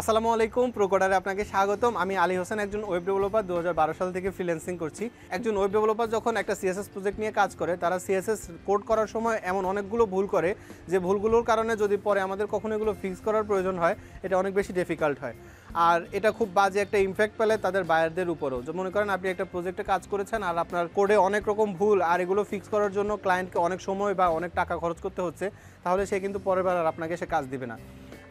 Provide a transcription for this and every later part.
আসসালামু আলাইকুম প্রোকোডারে আপনাকে স্বাগতম আমি আলী হোসেন একজন ওয়েব ডেভেলপার দু সাল থেকে ফ্রিল্যান্সিং করছি একজন ওয়েব ডেভেলপার যখন একটা সিএসএস প্রজেক্ট নিয়ে কাজ করে তারা সিএসএস কোড করার সময় এমন অনেকগুলো ভুল করে যে ভুলগুলোর কারণে যদি পরে আমাদের কখনো এগুলো ফিক্স করার প্রয়োজন হয় এটা অনেক বেশি ডিফিকাল্ট হয় আর এটা খুব বাজে একটা ইমফ্যাক্ট পেলে তাদের বায়ারদের উপরও যে মনে করেন আপনি একটা প্রজেক্টে কাজ করেছেন আর আপনার কোডে অনেক রকম ভুল আর এগুলো ফিক্স করার জন্য ক্লায়েন্টকে অনেক সময় বা অনেক টাকা খরচ করতে হচ্ছে তাহলে সে কিন্তু পরের বার আর আপনাকে সে কাজ দিবে না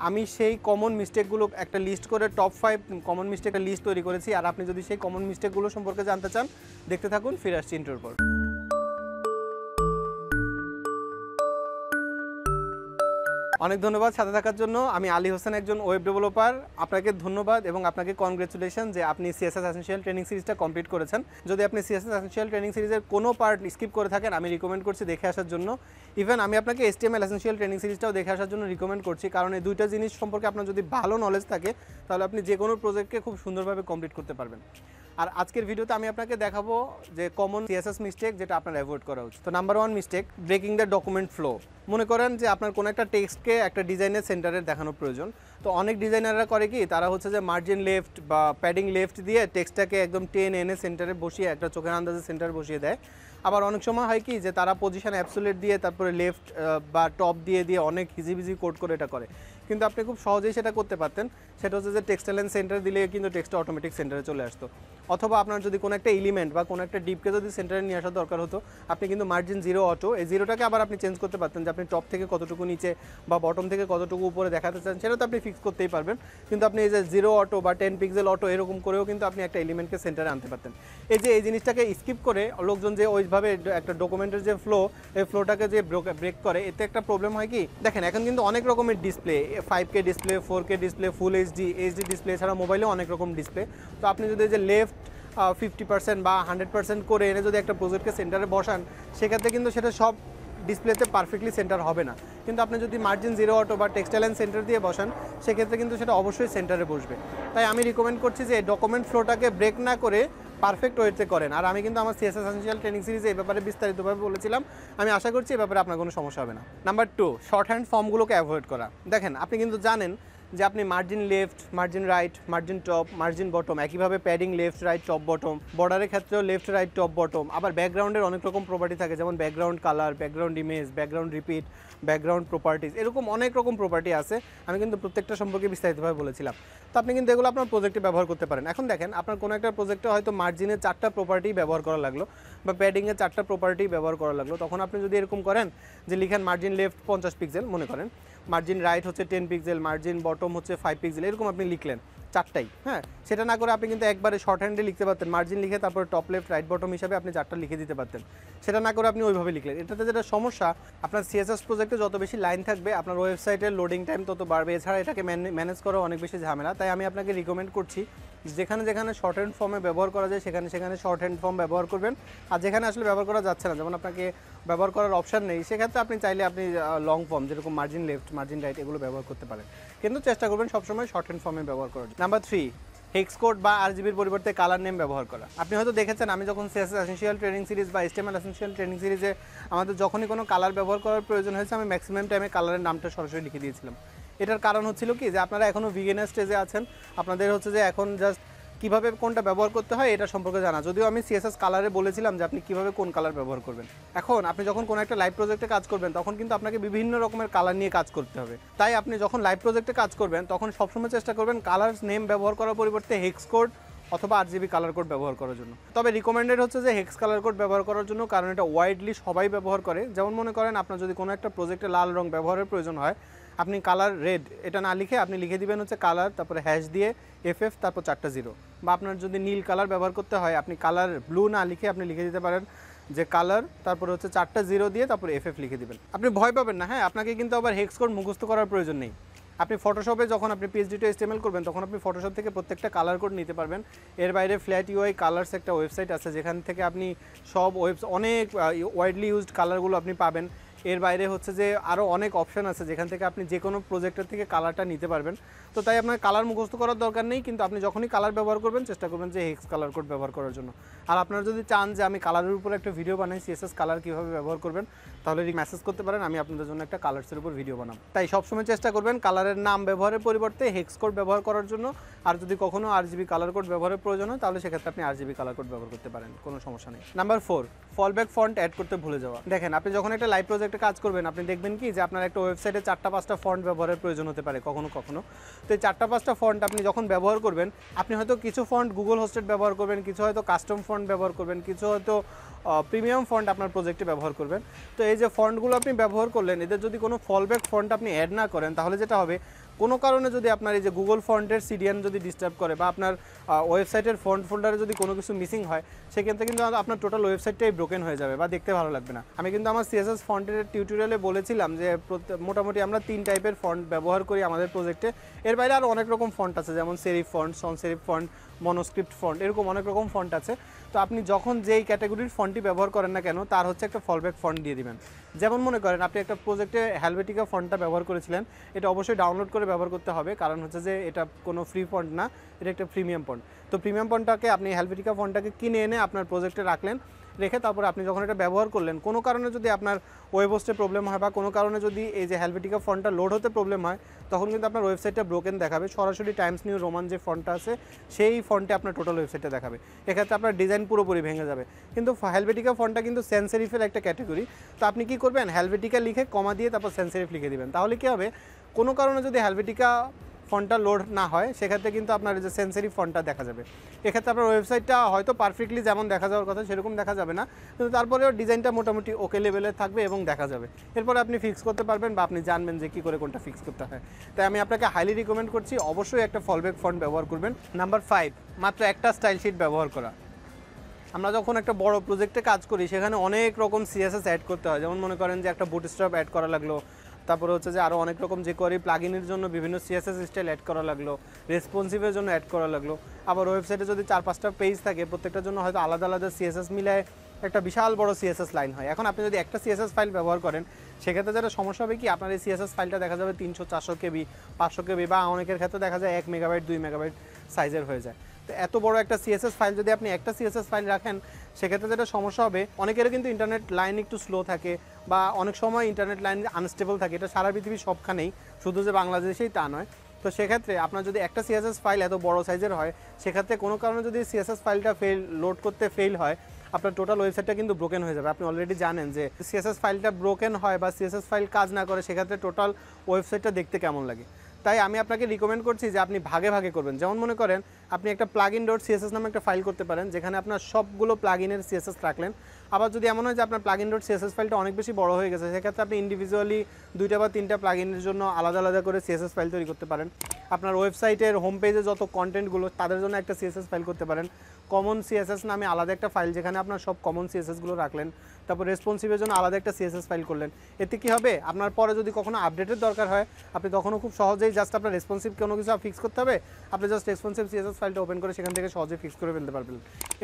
আমি সেই কমন মিস্টেকগুলো একটা লিস্ট করে টপ ফাইভ কমন মিস্টেকের লিস্ট তৈরি করেছি আর আপনি যদি সেই কমন মিস্টেকগুলো সম্পর্কে জানতে চান দেখতে থাকুন ফিরে আসছি ইন্টারভিউর পর অনেক ধন্যবাদ সাথে থাকার জন্য আমি আলী হোসেন একজন ওয়েব ডেভেলপার আপনাকে ধন্যবাদ এবং আপনাকে কনগ্রেচুলেশন যে আপনি সিএসএস অ্যাসেন্সিয়াল ট্রেনিং সিরিজটা কমপ্লিট করেছেন যদি আপনি সিএসএস অ্যাসেন্সিয়াল ট্রেনিং সিরিজের কোনো পার্ট স্কিপ করে থাকেন আমি রিকমেন্ড করছি দেখে আসার জন্য ইভেন আমি আপনাকে এসটিএমএল অ্যাসেন্সিয়াল ট্রেনিং সিরিজটাও দেখে আসার জন্য রিকমেন্ড করছি কারণ এই দুইটা জিনিস সম্পর্কে আপনার যদি ভালো নলেজ থাকে তাহলে আপনি যে কোনো প্রজেক্টকে খুব সুন্দরভাবে কমপ্লিট করতে পারবেন আর আজকের ভিডিওতে আমি আপনাকে দেখাবো যে কমন সিএসএস মিস্টেক যেটা আপনার অ্যাভয়েড করা উচিত তো number one mistake breaking the document flow মনে করেন যে আপনার কোনো একটা টেক্সটকে একটা ডিজাইনের সেন্টারে দেখানো প্রয়োজন তো অনেক ডিজাইনাররা করে কি তারা হচ্ছে যে মার্জিন লেফট বা প্যাডিং লেফট দিয়ে টেক্সটটাকে একদম টেন এনে সেন্টারে বসিয়ে একটা চোখের আন্দাজে সেন্টারে বসিয়ে দেয় আবার অনেক সময় হয় কি যে তারা পজিশন অ্যাপসুলেট দিয়ে তারপরে লেফট বা টপ দিয়ে দিয়ে অনেক হিজিবিজি কোড করে এটা করে কিন্তু আপনি খুব সহজেই সেটা করতে পারতেন সেটা হচ্ছে যে টেক্সটাইল অ্যান্ড সেন্টার দিলে কিন্তু টেক্সটা অটোমেটিক সেন্টারে চলে আসতো অথবা আপনার যদি কোনো একটা এলিমেন্ট বা কোনো একটা ডিপকে যদি সেন্টারে নিয়ে আসার দরকার হতো আপনি কিন্তু মার্জিন জিরো অটো এই জিরোটাকে আবার আপনি চেঞ্জ করতে পারতেন যে আপনি টপ থেকে কতটুকু নিচে বা বটম থেকে কতটুকু উপরে দেখাতে চান সেটা তো আপনি ফিক্স করতেই পারবেন কিন্তু আপনি এই যে জিরো অটো বা টেন পিক্সেল অটো এরকম করেও কিন্তু আপনি একটা এলিমেন্টকে সেন্টারে আনতে পারতেন এই যে এই জিনিসটাকে স্কিপ করে লোকজন যে ওইভাবে একটা ডকুমেন্টের যে ফ্লো এই ফ্লোটাকে যে ব্রেক করে এতে একটা প্রবলেম হয় কি দেখেন এখন কিন্তু অনেক রকমের display five K display four K display full HD HD display ছাড়া মোবাইলেও অনেক রকম ডিসপ্লে তো আপনি যদি যে লেফট ফিফটি পার্সেন্ট বা হান্ড্রেড পার্সেন্ট করে এনে যদি একটা প্রজেক্টকে সেন্টারে বসান সেক্ষেত্রে কিন্তু সেটা সব ডিসপ্লেতে পারফেক্টলি সেন্টার হবে না কিন্তু আপনি যদি মার্জিন জিরো অটো বা টেক্সটাইল সেন্টার দিয়ে বসান সেক্ষেত্রে কিন্তু সেটা অবশ্যই সেন্টারে বসবে তাই আমি রিকমেন্ড করছি যে ডকুমেন্ট ফ্লোটাকে ব্রেক না করে পারফেক্ট ওয়েতে করেন আর আমি কিন্তু আমার সিএসএস এসেন্সিয়াল ট্রেনিং সিরিজে এই ব্যাপারে বিস্তারিতভাবে বলেছিলাম আমি আশা করছি এই ব্যাপারে আপনার কোনো সমস্যা হবে না নাম্বার টু শর্ট হ্যান্ড ফর্মগুলোকে অ্যাভয়েড করা দেখেন আপনি কিন্তু জানেন যে আপনি margin left margin right margin top margin bottom একইভাবে padding left right top bottom বর্ডারের ক্ষেত্রেও লেফট রাইট টপ বটম আবার ব্যাকগ্রাউন্ডের অনেক রকম প্রপার্টি থাকে যেমন background colour background image background repeat background properties এরকম অনেক রকম প্রপার্টি আছে আমি কিন্তু প্রত্যেকটা সম্পর্কে বিস্তারিতভাবে বলেছিলাম তো আপনি কিন্তু এগুলো আপনার প্রজেক্টে ব্যবহার করতে পারেন এখন দেখেন আপনার কোনো একটা প্রজেক্টে হয়তো মার্জিনের চারটা প্রপার্টি ব্যবহার করা লাগলো বা প্যাডিংয়ের চারটা প্রপার্টি ব্যবহার করা লাগলো তখন আপনি যদি এরকম করেন যে লিখেন মার্জিন লেফট পঞ্চাশ পিক্সেল মনে করেন মার্জিন রাইট হচ্ছে টেন পিক্সেল মার্জিন বটম হচ্ছে ফাইভ পিক্সেল এরকম আপনি লিখলেন চারটাই হ্যাঁ সেটা না করে আপনি কিন্তু একবারে শর্ট হ্যান্ডে লিখতে পারতেন মার্জিন লিখে তারপরে টপ লেফট রাইট বটম হিসাবে আপনি চারটা লিখে দিতে পারতেন সেটা না করে আপনি ওইভাবে লিখলেন এটাতে যেটা সমস্যা আপনার সিএসএস প্রজেক্টে যত বেশি লাইন থাকবে আপনার ওয়েবসাইটের লোডিং টাইম তত বাড়বে এছাড়া এটাকে ম্যানেজ করা অনেক বেশি ঝামেলা তাই আমি আপনাকে রিকমেন্ড করছি যেখানে যেখানে শর্ট হ্যান্ড ফর্মে ব্যবহার করা যায় সেখানে সেখানে শর্ট হ্যান্ড ফর্ম ব্যবহার করবেন আর যেখানে আসলে ব্যবহার করা যাচ্ছে না যেমন আপনাকে ব্যবহার করার অপশান নেই সেক্ষেত্রে আপনি চাইলে আপনি লং ফর্ম যেরকম মার্জিন লেফট মার্জিন রাইট এগুলো ব্যবহার করতে পারেন কিন্তু চেষ্টা করবেন সবসময় শর্ট হ্যান্ড ফর্মে ব্যবহার করার নাম্বার থ্রি হেক্স কোড বা আর জিবির পরিবর্তে কালার নেম ব্যবহার করা আপনি হয়তো দেখেছেন আমি যখন সিএস অ্যাসেন্সিয়াল ট্রেনিং সিরিজ বা এসটিএমএল অ্যাসেন্সিয়াল ট্রেনিং সিরিজে আমাদের যখনই কোনো কালার ব্যবহার করার প্রয়োজন হয়েছে আমি ম্যাক্সিমাম টাইমে কালারের নামটা সরাসরি লিখে দিয়েছিলাম এটার কারণ হচ্ছিল কি যে আপনারা এখনও ভিগেনার স্টেজে আছেন আপনাদের হচ্ছে যে এখন জাস্ট কিভাবে কোনটা ব্যবহার করতে হয় এটা সম্পর্কে জানা যদিও আমি সিএসএস কালারে বলেছিলাম যে আপনি কিভাবে কোন কালার ব্যবহার করবেন এখন আপনি যখন কোনো একটা লাইভ প্রজেক্টে কাজ করবেন তখন কিন্তু আপনাকে বিভিন্ন রকমের কালার নিয়ে কাজ করতে হবে তাই আপনি যখন লাইভ প্রজেক্টে কাজ করবেন তখন সবসময় চেষ্টা করবেন কালার নেম ব্যবহার করার পরিবর্তে হেক্স কোড অথবা আর জিবি কালার কোড ব্যবহার করার জন্য তবে রিকমেন্ডেড হচ্ছে যে হেক্স কালার কোড ব্যবহার করার জন্য কারণ এটা ওয়াইডলি সবাই ব্যবহার করে যেমন মনে করেন আপনার যদি কোনো একটা প্রজেক্টে লাল রং ব্যবহারের প্রয়োজন হয় আপনি কালার রেড এটা না লিখে আপনি লিখে দিবেন হচ্ছে কালার তারপরে হ্যাশ দিয়ে এফ এফ তারপর চারটা জিরো বা আপনার যদি নীল কালার ব্যবহার করতে হয় আপনি কালার ব্লু না লিখে আপনি লিখে দিতে পারেন যে কালার তারপরে হচ্ছে চারটা জিরো দিয়ে তারপরে এফ এফ লিখে দেবেন আপনি ভয় পাবেন না হ্যাঁ আপনাকে কিন্তু আবার হেক্স কোড মুখস্থ করার প্রয়োজন নেই আপনি ফটোশপে যখন আপনি পিএইচডিটা ইস্টেমেল করবেন তখন আপনি ফটোশপ থেকে প্রত্যেকটা কালার কোড নিতে পারবেন এর বাইরে ফ্ল্যাট ইউআই কালার্স একটা ওয়েবসাইট আছে যেখান থেকে আপনি সব ওয়েবস অনেক ওয়াইডলি ইউজড কালারগুলো আপনি পাবেন এর বাইরে হচ্ছে যে আরও অনেক অপশান আছে যেখান থেকে আপনি যে কোনো প্রোজেক্টের থেকে কালারটা নিতে পারবেন তো তাই আপনার কালার মুখস্থ করার দরকার নেই কিন্তু আপনি যখনই কালার ব্যবহার করবেন চেষ্টা করবেন যে হেক্স কালার কোড ব্যবহার করার জন্য আর আপনারা যদি চান যে আমি কালারের উপর একটা ভিডিও বানাই সিএসএস কালার কীভাবে ব্যবহার করবেন তাহলে মেসেজ করতে পারেন আমি আপনাদের জন্য একটা কালার্সের উপর ভিডিও বানাবো তাই সবসময় চেষ্টা করবেন কালারের নাম ব্যবহারের পরিবর্তে হেক্স কোড ব্যবহার করার জন্য আর যদি কখনও আর জিবি কালার কোড ব্যবহারের প্রয়োজন হয় তাহলে সেক্ষেত্রে আপনি আর জিবি কালার কোড ব্যবহার করতে পারেন কোনো সমস্যা নেই number four fallback font add করতে ভুলে যাওয়া দেখেন আপনি যখন একটা লাইভ প্রজেক্ট একটা কাজ করবেন আপনি দেখবেন কি যে আপনার একটা ওয়েবসাইটে চারটা পাঁচটা ফন্ট ব্যবহারের প্রয়োজন হতে পারে কখনো কখনো তো এই চারটা পাঁচটা ফন্ট আপনি যখন ব্যবহার করবেন আপনি হয়তো কিছু ফন্ট গুগল হোস্টেড ব্যবহার করবেন কিছু হয়তো কাস্টম ফন্ট ব্যবহার করবেন কিছু হয়তো প্রিমিয়াম ফন্ট আপনার প্রজেক্টে ব্যবহার করবেন তো এই যে ফন্টগুলো আপনি ব্যবহার করলেন এদের যদি কোনো ফলব্যাক ফন্ট আপনি অ্যাড না করেন তাহলে যেটা হবে কোনো কারণে যদি আপনার এই যে গুগল ফন্টের সিডিএন যদি ডিস্টার্ব করে বা আপনার ওয়েবসাইটের ফন্ট ফোল্ডারে যদি কোনো কিছু মিসিং হয় সেক্ষেত্রে কিন্তু আপনার টোটাল ওয়েবসাইটটাই ব্রোকেন হয়ে যাবে বা দেখতে ভালো লাগবে না আমি কিন্তু আমার সিএসএস ফন্টের টিউটোরিয়ালে বলেছিলাম যে মোটামুটি আমরা তিন টাইপের ফন্ট ব্যবহার করি আমাদের প্রজেক্টে এর বাইরে আরও অনেক রকম ফন্ট আছে যেমন serif font sans serif font monoscript font এরকম অনেক রকম ফন্ট আছে তো আপনি যখন যেই ক্যাটাগরির ফন্টটি ব্যবহার করেন না কেন তার হচ্ছে একটা ফলব্যাক ফন্ট দিয়ে দিবেন যেমন মনে করেন আপনি একটা প্রজেক্টে হ্যালবেটিকা ফন্টটা ব্যবহার করেছিলেন এটা অবশ্যই ডাউনলোড করে ব্যবহার করতে হবে কারণ হচ্ছে যে এটা কোনো ফ্রি ফন্ট না এটা একটা প্রিমিয়াম ফন্ট তো প্রিমিয়াম ফন্টটাকে আপনি হ্যালবেটিকা ফন্টটাকে কিনে এনে আপনার প্রজেক্টে রাখলেন রেখে তারপরে আপনি যখন এটা ব্যবহার করলেন কোনো কারণে যদি আপনার ওয়েবহোস্টে প্রবলেম হয় বা কোনো কারণে যদি এই যে হ্যালভেটিকা ফন্টটা লোড হতে প্রবলেম হয় তখন কিন্তু আপনার ওয়েবসাইটটা ব্রোকেন দেখাবে সরাসরি টাইমস নিউ রোমান যে ফন্টটা আছে সেই ফন্টে আপনার টোটাল ওয়েবসাইটটা দেখাবে এক্ষেত্রে আপনার ডিজাইন পুরোপুরি ভেঙে যাবে কিন্তু হ্যালভেটিকা ফন্টটা কিন্তু সেন্সেরিফের একটা ক্যাটেগরি তো আপনি কি করবেন হ্যালভেটিকা লিখে কমা দিয়ে তারপর সেন্সেরিফ লিখে দেবেন তাহলে কী হবে কোনো কারণে যদি হ্যালভেটিকা ফোনটা লোড না হয় সেক্ষেত্রে কিন্তু আপনার যে সেন্সারি ফোনটা দেখা যাবে এক্ষেত্রে আপনার ওয়েবসাইটটা হয়তো পারফেক্টলি যেমন দেখা যাওয়ার কথা সেরকম দেখা যাবে না কিন্তু তারপরেও ডিজাইনটা মোটামুটি ওকে লেভেলের থাকবে এবং দেখা যাবে এরপরে আপনি ফিক্স করতে পারবেন বা আপনি জানবেন যে কী করে কোনটা ফিক্স করতে হয় তাই আমি আপনাকে হাইলি রিকমেন্ড করছি অবশ্যই একটা ফলব্যাক ফন্ট ব্যবহার করবেন নাম্বার ফাইভ মাত্র একটা স্টাইল শিট ব্যবহার করা আমরা যখন একটা বড় প্রজেক্টে কাজ করি সেখানে অনেক রকম সিএসএস অ্যাড করতে হয় যেমন মনে করেন যে একটা বুটস্ট্রাপ অ্যাড করা লাগলো তারপরে হচ্ছে যে আরও অনেক রকম যে করি প্লাগিনের জন্য বিভিন্ন সিএসএস স্টাইল অ্যাড করা লাগলো রেসপন্সিভের জন্য অ্যাড করা লাগলো আবার ওয়েবসাইটে যদি চার পাঁচটা পেজ থাকে প্রত্যেকটার জন্য হয়তো আলাদা আলাদা সিএসএস মিলায় একটা বিশাল বড় সিএসএস লাইন হয় এখন আপনি যদি একটা সিএসএস ফাইল ব্যবহার করেন সেক্ষেত্রে যেটা সমস্যা হবে কি আপনার এই সিএসএস ফাইলটা দেখা যাবে তিনশো চারশো কেবি পাঁচশো কেবি বা অনেকের ক্ষেত্রে দেখা যায় এক মেগাবাইট দুই মেগাবাইট সাইজের হয়ে যায় এত বড় একটা সিএসএস ফাইল যদি আপনি একটা সিএসএস ফাইল রাখেন সেক্ষেত্রে যেটা সমস্যা হবে অনেকেরও কিন্তু ইন্টারনেট লাইন একটু স্লো থাকে বা অনেক সময় ইন্টারনেট লাইন আনস্টেবল থাকে এটা সারা পৃথিবীর সবখানেই শুধু যে বাংলাদেশেই তা নয় তো সেক্ষেত্রে আপনার যদি একটা সিএসএস ফাইল এত বড় সাইজের হয় সেক্ষেত্রে কোনো কারণে যদি সিএসএস ফাইলটা ফেল লোড করতে ফেল হয় আপনার টোটাল ওয়েবসাইটটা কিন্তু ব্রোকেন হয়ে যাবে আপনি অলরেডি জানেন যে সিএসএস ফাইলটা ব্রোকেন হয় বা সিএসএস ফাইল কাজ না করে সেক্ষেত্রে টোটাল ওয়েবসাইটটা দেখতে কেমন লাগে তাই আমি আপনাকে রিকমেন্ড করছি যে আপনি ভাগে ভাগে করবেন যেমন মনে করেন আপনি একটা প্লাগ ইন ডট সিএসএস নামে একটা ফাইল করতে পারেন যেখানে আপনার সবগুলো প্লাগ ইনের সিএসএস রাখলেন আবার যদি এমন হয় যে আপনার প্লাগ ইন ডট সিএসএস ফাইলটা অনেক বেশি বড় হয়ে গেছে সেক্ষেত্রে আপনি ইন্ডিভিজুয়ালি দুইটা বা তিনটা প্লাগ ইনের জন্য আলাদা আলাদা করে সিএসএস ফাইল তৈরি করতে পারেন আপনার ওয়েবসাইটের হোম পেজে যত কন্টেন্টগুলো তাদের জন্য একটা সিএসএস ফাইল করতে পারেন কমন সিএসএস নামে আলাদা একটা ফাইল যেখানে আপনার সব কমন সিএসএসগুলো রাখলেন তারপর রেসপন্সিভের জন্য আলাদা একটা সিএসএস ফাইল করলেন এতে কি হবে আপনার পরে যদি কখনো আপডেটের দরকার হয় আপনি তখনও খুব সহজেই জাস্ট আপনার রেসপন্সিভ কোনো কিছু ফিক্স করতে হবে আপনি জাস্ট রেসপন্সিভ সিএসএস সিএসএস ফাইলটা ওপেন করে সেখান থেকে সহজে ফিক্স করে ফেলতে পারবেন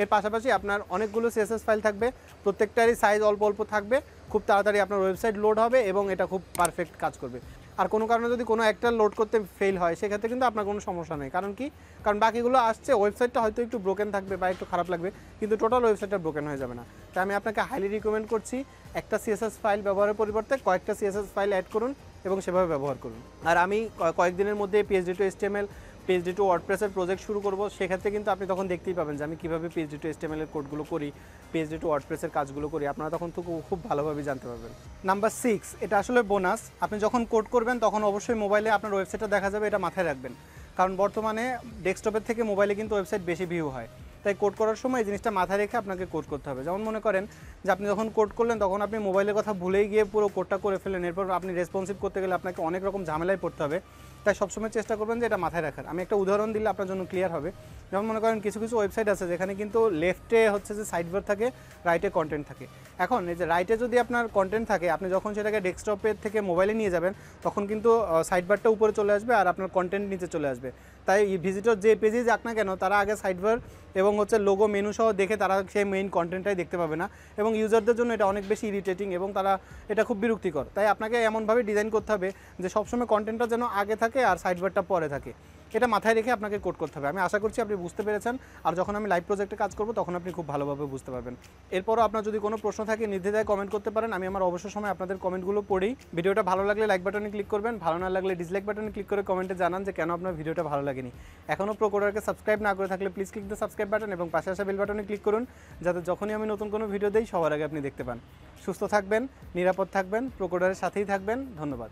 এর পাশাপাশি আপনার অনেকগুলো সিএসএস ফাইল থাকবে প্রত্যেকটারই সাইজ অল্প অল্প থাকবে খুব তাড়াতাড়ি আপনার ওয়েবসাইট লোড হবে এবং এটা খুব পারফেক্ট কাজ করবে আর কোনো কারণে যদি কোনো একটা লোড করতে ফেল হয় সেক্ষেত্রে কিন্তু আপনার কোনো সমস্যা নেই কারণ কি কারণ বাকিগুলো আসছে ওয়েবসাইটটা হয়তো একটু ব্রোকেন থাকবে বা একটু খারাপ লাগবে কিন্তু টোটাল ওয়েবসাইটটা ব্রোকেন হয়ে যাবে না তাই আমি আপনাকে হাইলি রিকমেন্ড করছি একটা সিএসএস ফাইল ব্যবহারের পরিবর্তে কয়েকটা সিএসএস ফাইল অ্যাড করুন এবং সেভাবে ব্যবহার করুন আর আমি কয়েকদিনের মধ্যে PHP to HTML PHP to ওয়ার্ডপ্রেসের প্রজেক্ট শুরু করবো সেক্ষেত্রে কিন্তু আপনি তখন দেখতেই পাবেন যে আমি কীভাবে পিএইচডি টু এস্টেমেলের কোডগুলো করি পিএইচডি টু ওয়ার্ডপ্রেসের কাজগুলো করি আপনারা তখন তো খুব ভালোভাবে জানতে পারবেন নাম্বার সিক্স এটা আসলে বোনাস আপনি যখন কোড করবেন তখন অবশ্যই মোবাইলে আপনার ওয়েবসাইটটা দেখা যাবে এটা মাথায় রাখবেন কারণ বর্তমানে ডেস্কটপের থেকে মোবাইলে কিন্তু ওয়েবসাইট বেশি ভিউ হয় তাই কোড করার সময় এই জিনিসটা মাথায় রেখে আপনাকে কোড করতে হবে যেমন মনে করেন যে আপনি যখন কোড করলেন তখন আপনি মোবাইলের কথা ভুলেই গিয়ে পুরো কোডটা করে ফেলেন এরপর আপনি রেসপন্সিভ করতে গেলে আপনাকে অনেক রকম ঝামেলায় পড়তে হবে তাই সবসময় চেষ্টা করবেন যে এটা মাথায় রাখার আমি একটা উদাহরণ দিলে আপনার জন্য ক্লিয়ার হবে যেমন মনে করেন কিছু কিছু ওয়েবসাইট আছে যেখানে কিন্তু লেফটে হচ্ছে যে সাইডবার থাকে রাইটে কন্টেন্ট থাকে এখন এই যে রাইটে যদি আপনার কন্টেন্ট থাকে আপনি যখন সেটাকে ডেস্কটপের থেকে মোবাইলে নিয়ে যাবেন তখন কিন্তু সাইডবারটা উপরে চলে আসবে আর আপনার কন্টেন্ট নিচে চলে আসবে তাই ভিজিটর যে পেজে যাক না কেন তারা আগে সাইডবার এবং হচ্ছে লোগো মেনু সহ দেখে তারা সেই মেইন কন্টেন্টটাই দেখতে পাবে না এবং ইউজারদের জন্য এটা অনেক বেশি ইরিটেটিং এবং তারা এটা খুব বিরক্তিকর তাই আপনাকে এমনভাবে ডিজাইন করতে হবে যে সবসময় কন্টেন্টটা যেন আগে থাকে আর সাইডবারটা পরে থাকে এটা মাথায় রেখে আপনাকে কোড করতে হবে আমি আশা করছি আপনি বুঝতে পেরেছেন আর যখন আমি লাইভ প্রজেক্টে কাজ করব তখন আপনি খুব ভালোভাবে বুঝতে পারবেন এরপরও আপনার যদি কোনো প্রশ্ন থাকে নির্দ্বিধায় কমেন্ট করতে পারেন আমি আমার অবসর সময় আপনাদের কমেন্টগুলো পড়েই ভিডিওটা ভালো লাগলে লাইক বাটনে ক্লিক করবেন ভালো না লাগলে ডিসলাইক বাটনে ক্লিক করে কমেন্টে জানান যে কেন আপনার ভিডিওটা ভালো লাগেনি এখনও প্রোকোডারকে সাবস্ক্রাইব না করে থাকলে please click the subscribe button এবং পাশে আসা বেল বাটনে ক্লিক করুন যাতে যখনই আমি নতুন কোনো ভিডিও দিই সবার আগে আপনি দেখতে পান সুস্থ থাকবেন নিরাপদ থাকবেন প্রোকোডারের সাথেই থাকবেন ধন্যবাদ